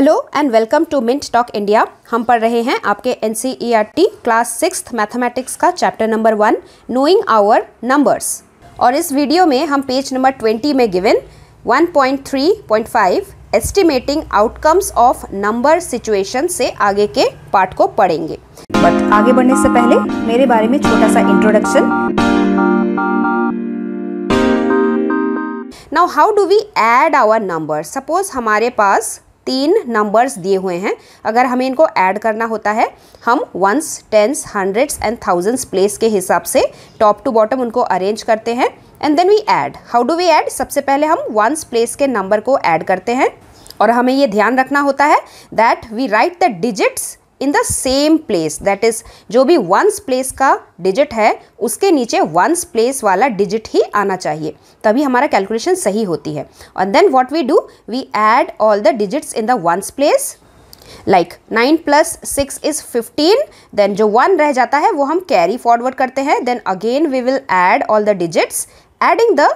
Hello and welcome to Mint Talk India हम पढ़ रहे हैं आपके एन क्लास सिक्स मैथमेटिक्स का chapter number one knowing our numbers और इस वीडियो में हम पेज नंबर ट्वेंटी में given 1.3.5 estimating outcomes of number situation से आगे के पार्ट को पढ़ेंगे बट आगे बढ़ने से पहले मेरे बारे में छोटा सा introduction now how do we add our number suppose हमारे पास तीन नंबर्स दिए हुए हैं अगर हमें इनको ऐड करना होता है हम ones tens hundreds and thousands place के हिसाब से टॉप टू बॉटम उनको अरेंज करते हैं and then we add how do we add सबसे पहले हम वंस प्लेस के नंबर को ऐड करते हैं और हमें ये ध्यान रखना होता है that we write the digits in the same place that is जो भी वंस प्लेस का डिजिट है उसके नीचे वंस प्लेस वाला डिजिट ही आना चाहिए तभी हमारा कैलकुलेशन सही होती है और then what we do we add all the digits in the ones place like nine plus six is fifteen then जो वन रह जाता है वो हम कैरी फॉरवर्ड करते हैं then again we will add all the digits adding the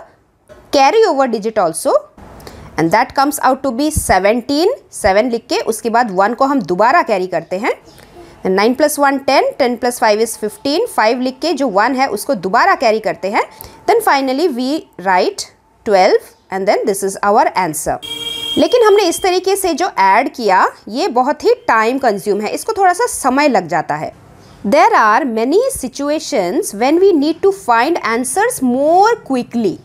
carry over digit also and that comes out to be seventeen seven लिख के उसके बाद वन को हम दोबारा कैरी करते हैं nine plus one ten ten plus five is fifteen five लिख के जो वन है उसको दोबारा कैरी करते हैं then finally we write twelve and then this is our answer लेकिन हमने इस तरीके से जो ऐड किया ये बहुत ही टाइम कंज्यूम है इसको थोड़ा सा समय लग जाता है there are many situations when we need to find answers more quickly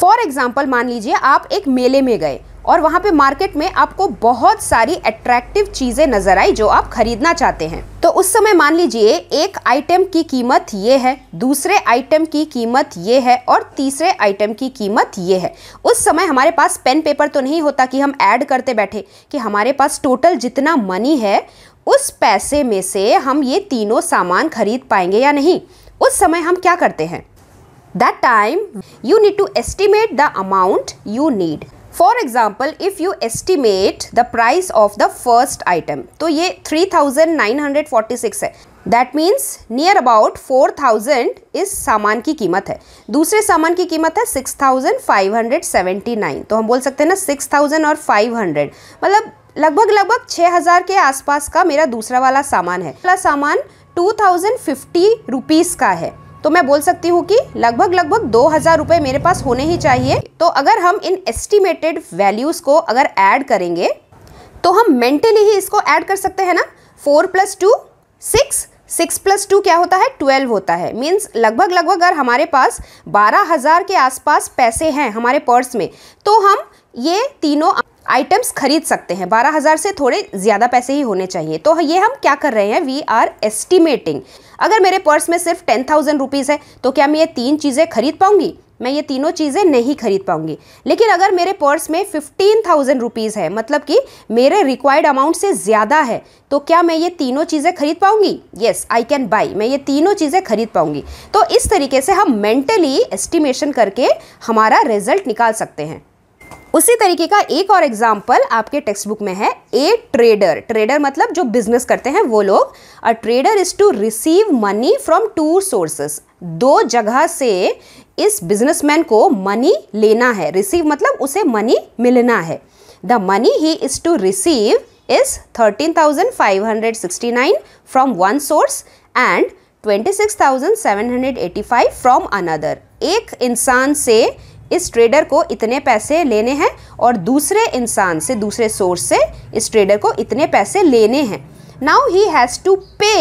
for example मान लीजिए आप एक मेले में गए और वहाँ पे मार्केट में आपको बहुत सारी अट्रैक्टिव चीज़ें नज़र आई जो आप खरीदना चाहते हैं तो उस समय मान लीजिए एक आइटम की कीमत ये है दूसरे आइटम की कीमत ये है और तीसरे आइटम की कीमत ये है उस समय हमारे पास पेन पेपर तो नहीं होता कि हम ऐड करते बैठे कि हमारे पास टोटल जितना मनी है उस पैसे में से हम ये तीनों सामान खरीद पाएंगे या नहीं उस समय हम क्या करते हैं that time you need to estimate the amount you need for example if you estimate the price of the first item तो ये three thousand nine hundred forty six है नियर अबाउट फोर थाउजेंड इस सामान की कीमत है दूसरे सामान की कीमत है six thousand five hundred seventy nine तो हम बोल सकते हैं ना सिक्स थाउजेंड और फाइव हंड्रेड मतलब लगभग लगभग छः हज़ार के आसपास का मेरा दूसरा वाला सामान है सामान टू थाउजेंड फिफ्टी रुपीज़ का है तो मैं बोल सकती हूँ कि लगभग लगभग दो हज़ार रुपए मेरे पास होने ही चाहिए तो अगर हम इन एस्टिमेटेड वैल्यूज़ को अगर ऐड करेंगे तो हम मेंटली ही इसको ऐड कर सकते हैं ना four plus two six six plus two क्या होता है ट्वेल्व होता है मीन्स लगभग लगभग अगर हमारे पास बारह हज़ार के आसपास पैसे हैं हमारे पर्स में तो हम ये तीनों आइटम्स खरीद सकते हैं बारह हज़ार से थोड़े ज़्यादा पैसे ही होने चाहिए तो ये हम क्या कर रहे हैं वी आर एस्टिमेटिंग अगर मेरे पर्स में सिर्फ टेन थाउजेंड रुपीज़ है तो क्या मैं ये तीन चीज़ें खरीद पाऊंगी मैं ये तीनों चीज़ें नहीं खरीद पाऊंगी लेकिन अगर मेरे पर्स में फिफ्टीन थाउजेंड रुपीज़ है मतलब कि मेरे रिक्वायर्ड अमाउंट से ज़्यादा है तो क्या मैं ये तीनों चीज़ें खरीद पाऊंगी येस आई कैन बाई मैं ये तीनों चीज़ें खरीद पाऊंगी तो इस तरीके से हम मेंटली एस्टिमेशन करके हमारा रिजल्ट निकाल सकते हैं उसी तरीके का एक और एग्जाम्पल आपके टेक्स्ट बुक में है ए ट्रेडर ट्रेडर मतलब जो बिजनेस करते हैं वो लोग a trader is to receive money from two sources दो जगह से इस बिजनेसमैन को मनी लेना है रिसीव मतलब उसे मनी मिलना है the money he is to receive is thirteen thousand five hundred sixty nine from one source and twenty six thousand seven hundred eighty five from another एक इंसान से इस ट्रेडर को इतने पैसे लेने हैं और दूसरे इंसान से दूसरे सोर्स से इस ट्रेडर को इतने पैसे लेने हैं now he has to pay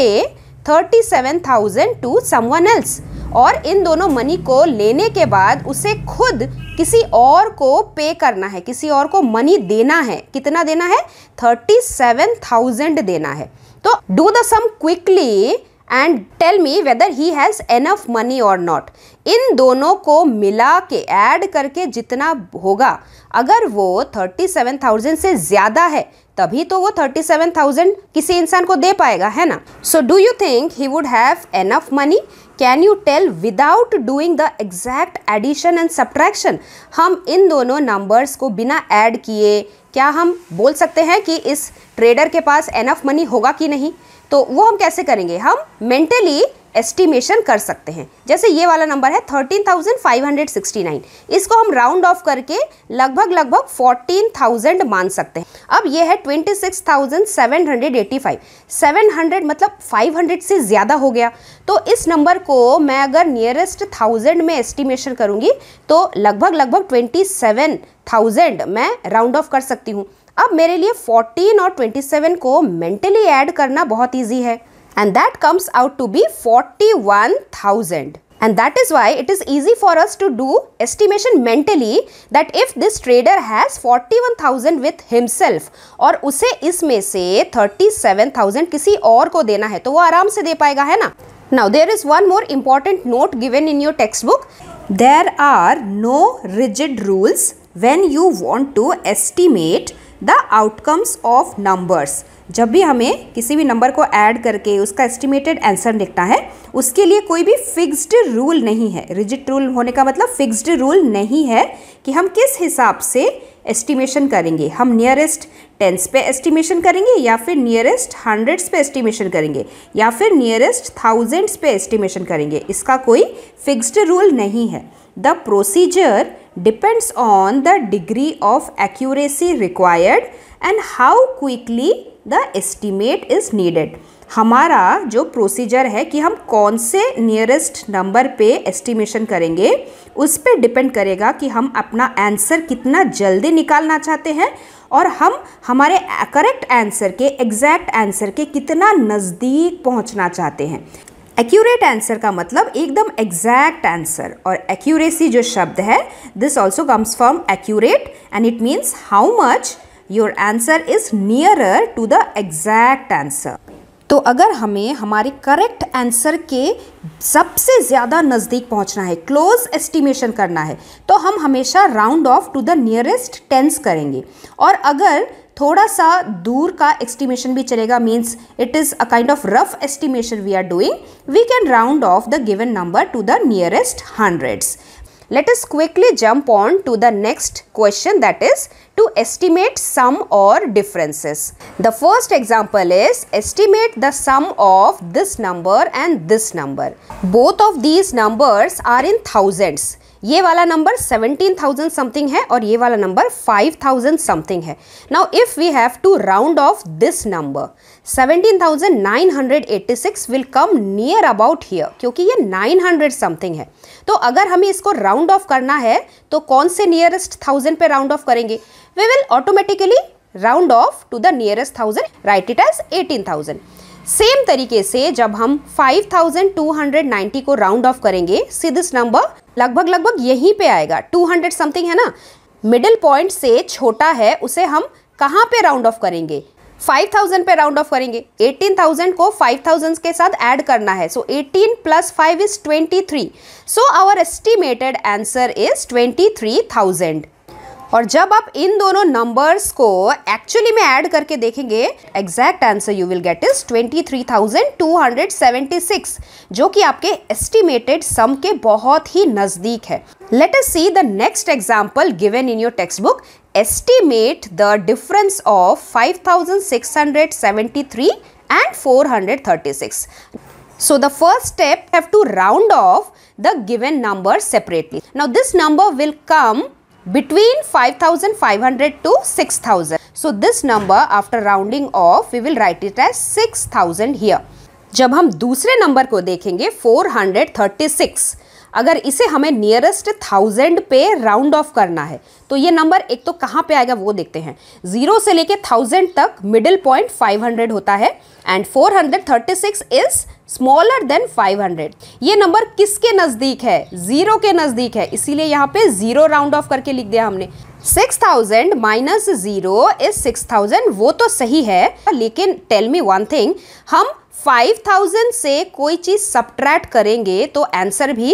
thirty seven thousand to someone else और इन दोनों मनी को लेने के बाद उसे खुद किसी और को पे करना है किसी और को मनी देना है कितना देना है थर्टी सेवन थाउजेंड देना है तो do the sum quickly and tell me whether he has enough money और नॉट इन दोनों को मिला के ऐड करके जितना होगा अगर वो 37,000 से ज़्यादा है तभी तो वो 37,000 किसी इंसान को दे पाएगा है ना so do you think he would have enough money can you tell without doing the exact addition and subtraction हम इन दोनों नंबर्स को बिना ऐड किए क्या हम बोल सकते हैं कि इस ट्रेडर के पास एनफ मनी होगा कि नहीं तो वो हम कैसे करेंगे हम मेंटली एस्टिमेशन कर सकते हैं जैसे ये वाला नंबर है 13,569 इसको हम राउंड ऑफ करके लगभग लगभग 14,000 मान सकते हैं अब ये है 26,785 700 मतलब 500 से ज़्यादा हो गया तो इस नंबर को मैं अगर नियरेस्ट थाउजेंड में एस्टिमेशन करूँगी तो लगभग लगभग 27,000 मैं राउंड ऑफ कर सकती हूँ अब मेरे लिए 14 और 27 को मेंटली ऐड करना बहुत इजी है and that comes out to be 41,000. And that is why it is easy for us to do estimation mentally that if this trader has 41,000 with himself or उसे इसमें से 37,000 किसी और को देना है तो वो आराम से दे पाएगा है ना Now there is one more important note given in your textbook. There are no rigid rules when you want to estimate the outcomes of numbers जब भी हमें किसी भी नंबर को ऐड करके उसका एस्टिमेटेड आंसर लिखना है उसके लिए कोई भी फिक्स्ड रूल नहीं है रिजिट रूल होने का मतलब फिक्स्ड रूल नहीं है कि हम किस हिसाब से एस्टिमेशन करेंगे हम नियरेस्ट टेंस पे एस्टिमेशन करेंगे या फिर नियरेस्ट हंड्रेड्स पे एस्टिमेशन करेंगे या फिर नियरेस्ट थाउजेंड्स पे एस्टिमेशन करेंगे इसका कोई फिक्स्ड रूल नहीं है the procedure depends on the degree of accuracy required and how quickly the estimate is needed हमारा जो प्रोसीजर है कि हम कौन से नियरेस्ट नंबर पे एस्टिमेशन करेंगे उस पर डिपेंड करेगा कि हम अपना आंसर कितना जल्दी निकालना चाहते हैं और हम हमारे करेक्ट आंसर के एग्जैक्ट आंसर के कितना नज़दीक पहुंचना चाहते हैं एक्यूरेट आंसर का मतलब एकदम एग्जैक्ट आंसर और एक्यूरेसी जो शब्द है this also comes from accurate and it means how much your answer is nearer to the exact answer तो अगर हमें हमारे करेक्ट आंसर के सबसे ज़्यादा नज़दीक पहुंचना है क्लोज एस्टिमेशन करना है तो हम हमेशा round off to the nearest tens करेंगे और अगर थोड़ा सा दूर का एस्टिमेशन भी चलेगा means it is a kind of rough estimation we are doing we can round off the given number to the nearest hundreds Let us quickly jump on to the next question that is to estimate sum or differences. The first example is estimate the sum of this number and this number. Both of these numbers are in thousands. ये वाला number 17,000 something है और ये वाला number 5,000 something है Now, if we have to round off this number, 17,986 will come near about here. क्योंकि ये 900 something है तो अगर हमें इसको राउंड ऑफ करना है तो कौन से नियरेस्ट थाउजेंड पे राउंड ऑफ करेंगे we will automatically round off to the nearest thousand right it as eighteen thousand same तरीके से जब हम 5290 को राउंड ऑफ करेंगे सी दिस नंबर लगभग लगभग यहीं पे आएगा 200 समथिंग है ना मिडिल पॉइंट से छोटा है उसे हम कहाँ पे राउंड ऑफ करेंगे 5000 पे राउंड ऑफ करेंगे 18000 को 5000 के साथ ऐड करना है so so 18 plus 5 is 23 so our estimated answer is 23000 और जब आप इन दोनों नंबर्स को एक्चुअली में ऐड करके देखेंगे exact answer you will get is 23,276 जो कि आपके एस्टिमेटेड सम के बहुत ही नज़दीक है let us see the next example given in your text book estimate the difference of 5,673 and 436. So the first step have to round off the given number separately. Now this number will come between 5500 to 6000 so this number after rounding off we will write it as 6000 here जब हम दूसरे number को देखेंगे 436 अगर इसे हमें nearest thousand पे round off करना है तो ये नंबर एक तो कहाँ पे आएगा वो देखते हैं ज़ीरो से लेके थाउजेंड तक मिडिल पॉइंट 500 होता है एंड 436 इज़ स्मॉलर देन 500 ये नंबर किसके नज़दीक है ज़ीरो के नज़दीक है इसीलिए यहाँ पे ज़ीरो राउंड ऑफ करके लिख दिया हमने 6000 माइनस ज़ीरो इज सिक्स वो तो सही है लेकिन टेल मी वन थिंग हम 5000 से कोई चीज़ सब्ट्रैक्ट करेंगे तो आंसर भी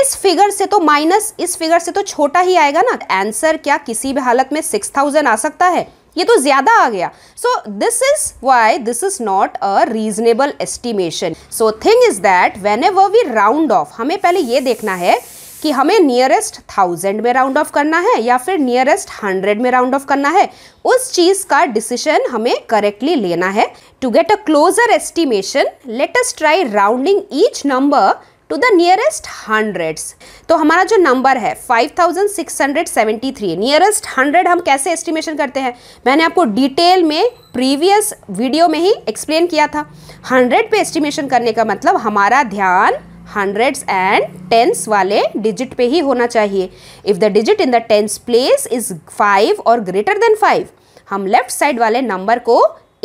इस फिगर से तो माइनस इस फिगर से तो छोटा ही आएगा ना आंसर क्या किसी भी हालत में 6000 आ सकता है ये तो ज़्यादा आ गया so this is why this is not a reasonable estimation so thing is that whenever we round off हमें पहले ये देखना है कि हमें नियरेस्ट थाउजेंड में राउंड ऑफ करना है या फिर नियरेस्ट हंड्रेड में राउंड ऑफ करना है उस चीज़ का डिसीजन हमें करेक्टली लेना है to get a closer estimation let us try rounding each number to the nearest hundreds तो हमारा जो नंबर है 5673 नियरेस्ट हंड्रेड हम कैसे एस्टिमेशन करते हैं मैंने आपको डिटेल में प्रीवियस वीडियो में ही एक्सप्लेन किया था हंड्रेड पे एस्टिमेशन करने का मतलब हमारा ध्यान हंड्रेड्स एंड टेंस वाले डिजिट पे ही होना चाहिए if the digit in the tens place is five और ग्रेटर देन फाइव हम लेफ्ट साइड वाले नंबर को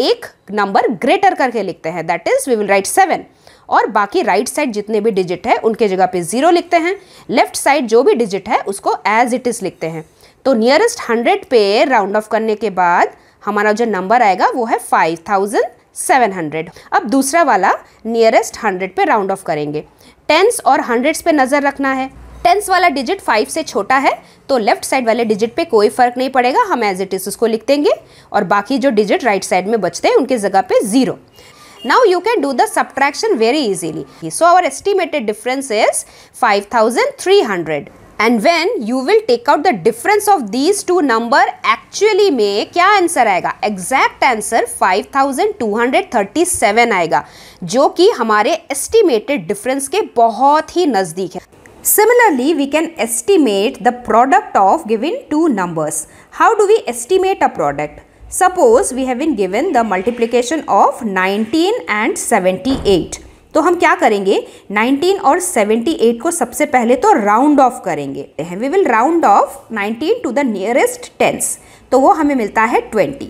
एक नंबर ग्रेटर करके लिखते हैं that is we will write seven और बाकी राइट साइड जितने भी डिजिट है उनके जगह पे ज़ीरो लिखते हैं लेफ्ट साइड जो भी डिजिट है उसको एज इट इज़ लिखते हैं तो नियरेस्ट हंड्रेड पे राउंड ऑफ करने के बाद हमारा जो नंबर आएगा वो है फाइव थाउजेंड सेवन हंड्रेड अब दूसरा वाला नियरेस्ट हंड्रेड पे राउंड ऑफ करेंगे टेंस और हंड्रेड्स पे नज़र रखना है टेंस वाला डिजिट फाइव से छोटा है तो लेफ्ट साइड वाले डिजिट पे कोई फर्क नहीं पड़ेगा हम एज इट इज़ उसको लिख देंगे और बाकी जो डिजिट राइट साइड में बचते हैं उनके जगह पे zero Now you can do the subtraction very easily. So our estimated difference is 5300. And when you will take out the difference of these two number actually में क्या आंसर आएगा exact answer 5237 आएगा jo ki hamare estimated difference ke bahut hi नज़दीक hai Similarly, we can estimate the product of given two numbers. How do we estimate a product? Suppose we have been given the multiplication of 19 and 78 तो हम क्या करेंगे 19 और 78 को सबसे पहले तो राउंड ऑफ करेंगे we will round off 19 to the nearest tens तो वो हमें मिलता है 20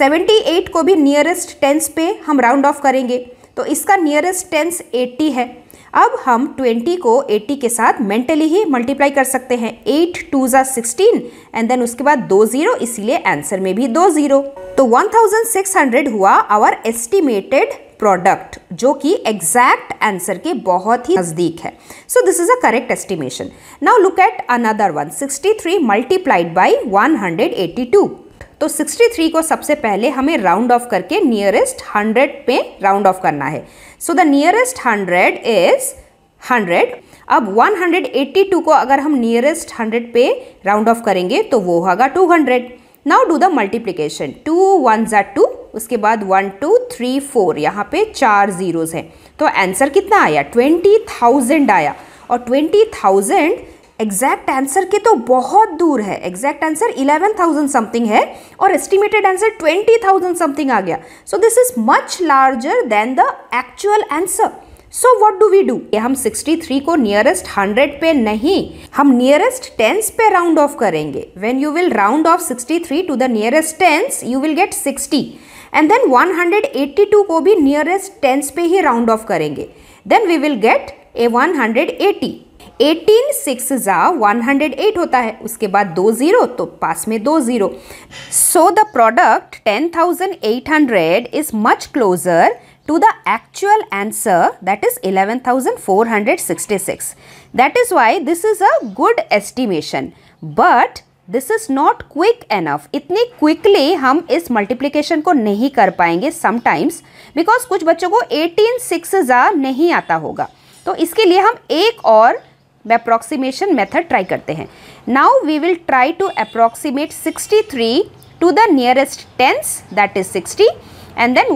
78 को भी नियरेस्ट टेंस पे हम राउंड ऑफ करेंगे तो इसका नियरेस्ट टेंस 80 है अब हम 20 को 80 के साथ मेंटली ही मल्टीप्लाई कर सकते हैं एट टू ज़ा सिक्सटीन एंड देन उसके बाद दो ज़ीरो इसीलिए आंसर में भी दो ज़ीरो तो 1600 हुआ आवर एस्टिमेटेड प्रोडक्ट जो कि एग्जैक्ट आंसर के बहुत ही नज़दीक है so this is a correct estimation now look at another one sixty three multiplied by one hundred eighty two तो 63 को सबसे पहले हमें राउंड ऑफ करके नियरेस्ट 100 पे राउंड ऑफ करना है सो द नियरेस्ट 100 इज़ 100 अब 182 को अगर हम नियरेस्ट 100 पे राउंड ऑफ करेंगे तो वो होगा 200 now do the multiplication two one जै टू उसके बाद वन टू थ्री फोर यहाँ पे चार ज़ीरोज़ हैं तो आंसर कितना आया ट्वेंटी थाउजेंड आया और ट्वेंटी थाउजेंड एग्जैक्ट आंसर के तो बहुत दूर है एग्जैक्ट आंसर 11,000 समथिंग है और एस्टिमेटेड आंसर 20,000 समथिंग आ गया so this is much larger than the actual answer so what do we do हम 63 को नियरेस्ट 100 पे नहीं हम नियरेस्ट टेंस पे राउंड ऑफ करेंगे when you will round off 63 to the nearest tens you will get 60 and then 182 को भी nearest tens पे ही राउंड ऑफ करेंगे then we will get a 180 eighteen six ज़ा वन हंड्रेड एट होता है उसके बाद दो ज़ीरो तो पास में दो zero so the product ten thousand eight hundred is much closer to the actual that is eleven thousand four hundred sixty six that is why this is a good estimation but this is not quick enough इतनी quickly हम इस multiplication को नहीं कर पाएंगे sometimes because कुछ बच्चों को एटीन सिक्स ज़ा नहीं आता होगा तो इसके लिए हम एक और द अप्रॉक्सीमेशन मेथड ट्राई करते हैं now we will try to approximate 63 to the nearest tens that is 60 and then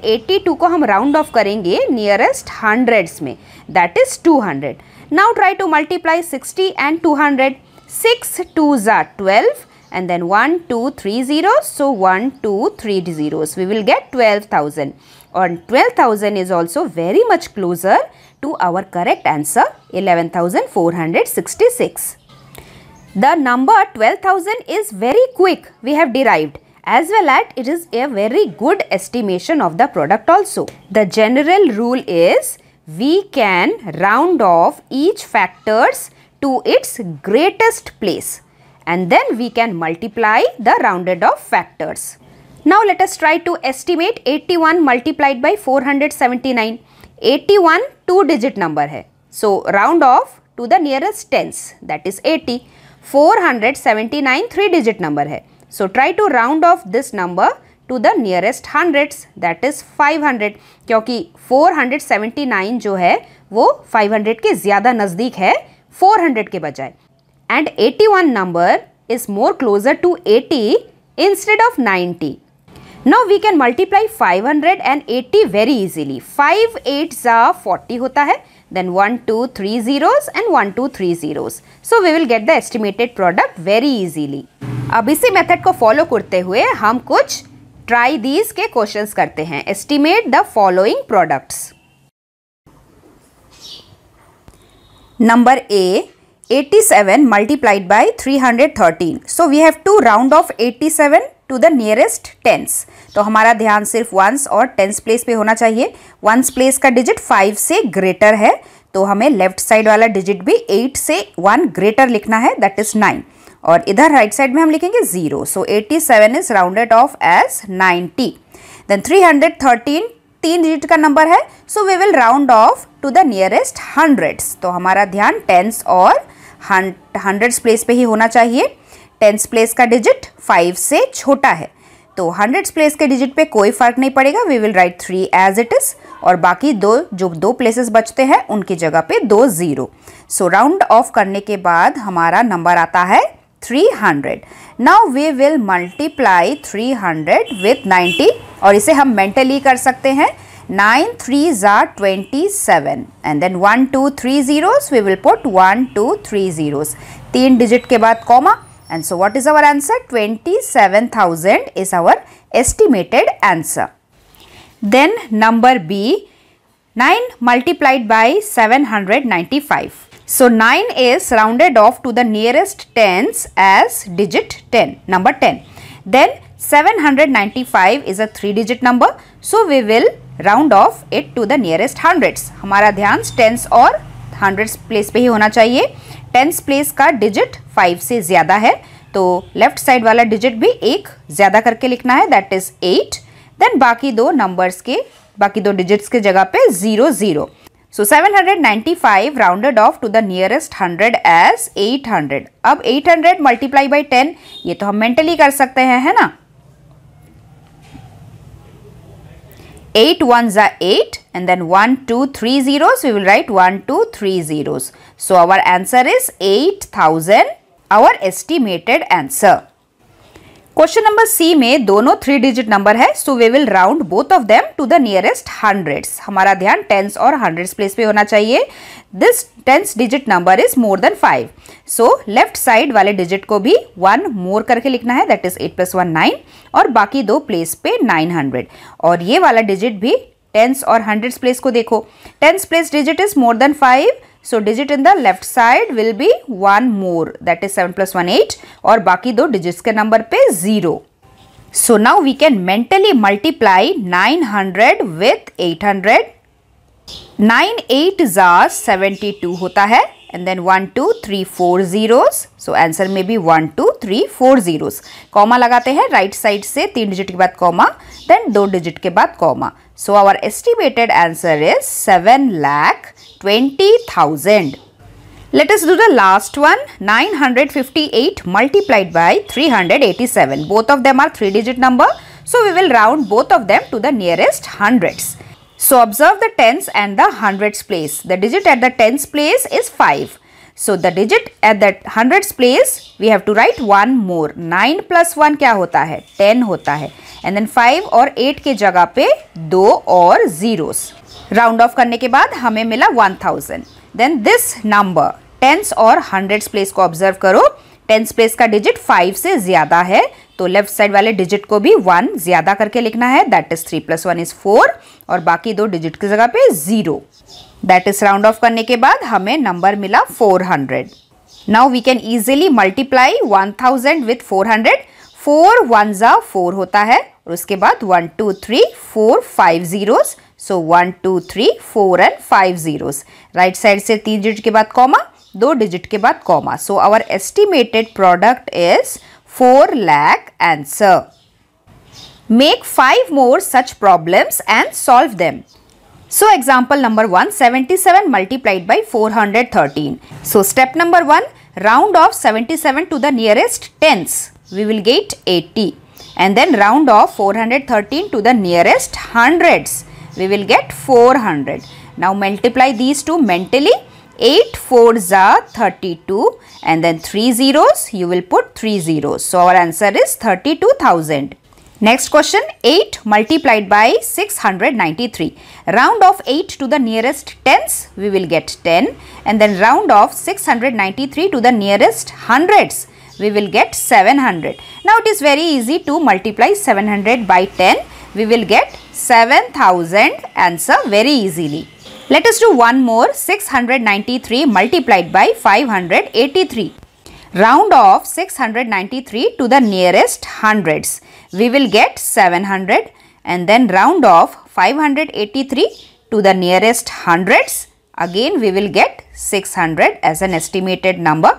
182 को हम राउंड ऑफ करेंगे नियरेस्ट हंड्रेड्स में that is 200 now try to multiply 60 and 200 6 2 ज़ा 12 and then 1 2 3 zeros so 1 2 3 zeros we will get 12000 and 12,000 is also very much closer to our correct answer 11,466. The number 12,000 is very quick we have derived as well as it is a very good estimation of the product also. The general rule is we can round off each factors to its greatest place and then we can multiply the rounded off factors. Now let us try to estimate 81 multiplied by 479. 81 two digit number है. So round off to the nearest tens that is 80. 479 three digit number है. So try to round off this number to the nearest hundreds. That is 500 क्योंकि 479 जो है वो 500 के ज़्यादा नज़दीक है 400 के बजाय And 81 number is more closer to 80 instead of 90 now we can multiply 580 very easily five eight ज़ा फोर्टी होता है then 1 2 3 zeros and 1 2 3 zeros so we will get the estimated product very easily अब इसी मेथड को follow करते हुए हम कुछ ट्राई दीज के क्वेश्चंस करते हैं estimate the following products number A 87 multiplied by 313. So we have to round off 87 to the nearest tens तो हमारा ध्यान सिर्फ वंस और टेंस प्लेस पे होना चाहिए वंस प्लेस का डिजिट फाइव से ग्रेटर है तो हमें लेफ्ट साइड वाला डिजिट भी एट से वन ग्रेटर लिखना है दैट इज नाइन और इधर राइट साइड में हम लिखेंगे zero so 87 seven is off off as Then then three hundred thirteen तीन डिजिट का नंबर है so we will round off to the nearest hundreds तो हमारा ध्यान टेंस और हंड्रेड्स प्लेस पे ही होना चाहिए टेंस प्लेस का डिजिट फाइव से छोटा है तो हंड्रेड्स प्लेस के डिजिट पे कोई फ़र्क नहीं पड़ेगा we will write three as it is और बाकी दो जो दो प्लेसेस बचते हैं उनकी जगह पे दो ज़ीरो सो राउंड ऑफ करने के बाद हमारा नंबर आता है 300. We will multiply three 300 with ninety और इसे हम मेंटली कर सकते हैं 9 3s are 27 and then 1 2 3 zeros we will put 1 2 3 zeros 3 digit ke baad comma and so what is our answer 27000 is our estimated answer then number b 9 multiplied by 795 so 9 is rounded off to the nearest tens as digit 10 number 10 then 795 is a 3 digit number so we will round off it to the nearest hundreds हमारा ध्यान tens और hundreds place पे ही होना चाहिए tens place का digit five से ज़्यादा है तो लेफ्ट साइड वाला डिजिट भी एक ज़्यादा करके लिखना है दैट इज़ एट देन बाकी दो नंबर्स के बाकी दो डिजिट्स के जगह पे zero zero so 795 rounded off to the nearest 100 as 800 अब 800 मल्टीप्लाई बाई टेन ये तो हम मेंटली कर सकते हैं है ना 8 ones are 8 and then 1, 2, 3 zeros. We will write 1, 2, 3 zeros. So, our answer is 8000. Our estimated answer. Question number C में दोनों थ्री डिजिट नंबर है so we will round both of them to the nearest hundreds हमारा ध्यान tens और hundreds place पे होना चाहिए this tens digit number is more than five so left side वाले डिजिट को भी वन मोर करके लिखना है that is eight plus one nine और बाकी दो प्लेस पे नाइन हंड्रेड और ये वाला डिजिट भी टेंस और हंड्रेड्स प्लेस को देखो tens place digit is more than five so digit in the left side will be one more that is seven plus one eight और बाकी दो डिजिट्स के नंबर पे zero So now we can mentally multiply 900 with 800. 9 8 are 72 होता है and then 1 2 3 4 zeros. So answer may be 1 2 3 4 zeros. Comma लगाते हैं right side से तीन डिजिट के बाद कॉमा देन दो डिजिट के बाद comma. So our estimated answer is 7 lakh 20,000. Let us do the last one 958 multiplied by 387. Both of them are 3 digit number. So we will round both of them to the nearest hundreds. So observe the tens and the hundreds place. The digit at the tens place is 5. So the digit at the hundreds place we have to write one more. 9 plus 1 क्या होता है? 10 होता है. And then five और eight के जगह पे दो और ज़ीरोस राउंड ऑफ करने के बाद हमें मिला one thousand then this number tens और हंड्रेड प्लेस को ऑब्जर्व करो टेंस प्लेस का डिजिट फाइव से ज़्यादा है तो लेफ्ट साइड वाले डिजिट को भी वन ज़्यादा करके लिखना है that is three plus one is four और बाकी दो डिजिट की जगह पे zero that is round off करने के बाद हमें नंबर मिला four hundred now we can easily multiply one thousand with four hundred four one ज़ा फोर होता है और उसके बाद one two three four five zeros so one two three four and five zeros right side से तीन digit के बाद कॉमा दो डिजिट के बाद comma so our estimated product is four lakh answer make five more such problems and solve them so example number one seventy seven multiplied by four hundred thirteen so step number one round off seventy seven to the nearest tens we will get eighty and then round off 413 to the nearest hundreds. We will get 400. Now multiply these two mentally. 8 fours are 32 and then 3 zeros you will put 3 zeros. So our answer is 32,000. Next question 8 multiplied by 693. Round off 8 to the nearest tens we will get 10 and then round off 693 to the nearest hundreds we will get 700. Now it is very easy to multiply 700 by 10. We will get 7000 answer very easily. Let us do one more 693 multiplied by 583. Round off 693 to the nearest hundreds. We will get 700 and then round off 583 to the nearest hundreds again we will get 600 as an estimated number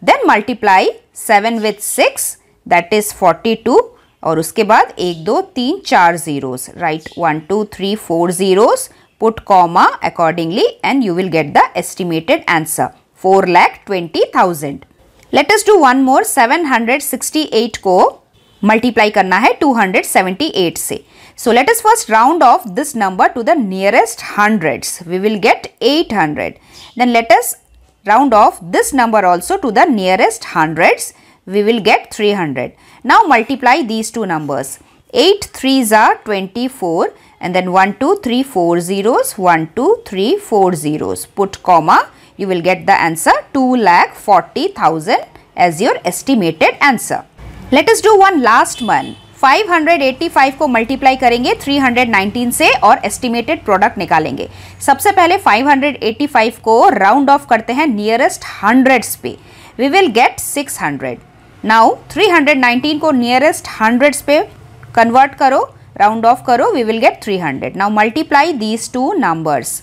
then multiply seven with six that is forty two और उसके बाद एक दो तीन चार जीरोस right one two three four zeros put comma accordingly and you will get the estimated answer four lakh twenty thousand let's do one more seven hundred sixty eight को multiply करना है टू हंड्रेड सेवेंटी एट से so let us first round off this number to the nearest hundreds we will gate eight hundred then let's round off this number also to the nearest hundreds. We will get 300. Now multiply these two numbers. 8 threes are 24 and then 1, 2, 3, 4 zeros, 1, 2, 3, 4 zeros. Put comma, you will get the answer 2 lakh 40,000 as your estimated answer. Let us do one last one. 585 को multiply करेंगे 319 से और estimated product निकालेंगे सबसे पहले 585 को round off करते हैं नियरेस्ट हंड्रेड्स पे वी विल गेट 600 नाउ 319 को नियरेस्ट हंड्रेड्स पे कन्वर्ट करो राउंड ऑफ करो we will get 300 now multiply these two numbers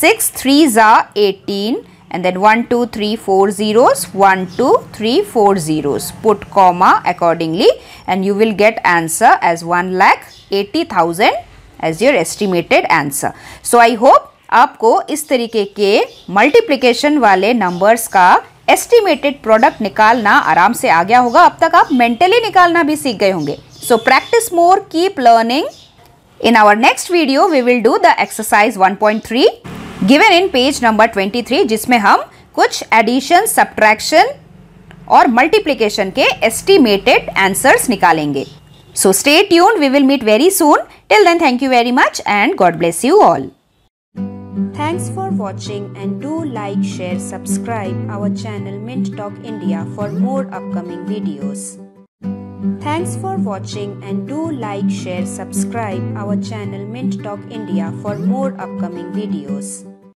six three ज़ा eighteen and then 1 2 3 4 zeros 1 2 3 4 zeros put comma accordingly and you will get answer as 1 lakh 80,000 as your estimated answer. So I hope आपको इस तरीके के multiplication वाले numbers का estimated product निकालना आराम से आ गया होगा अब तक आप मेंटली निकालना भी सीख गए होंगे so practice more keep learning in our next video we will do the exercise 1.3 given in page number 23 जिसमें हम कुछ एडिशन सब्ट्रैक्शन और मल्टीप्लीकेशन के एस्टिमेटेड आंसर्स निकालेंगे so stay tuned we will meet very soon till then thank you very much and God bless you all Thanks for watching and do like, share, subscribe our channel Mint Talk India for more upcoming videos. Thanks for watching and do like, share, subscribe our channel Mint Talk India for more upcoming videos.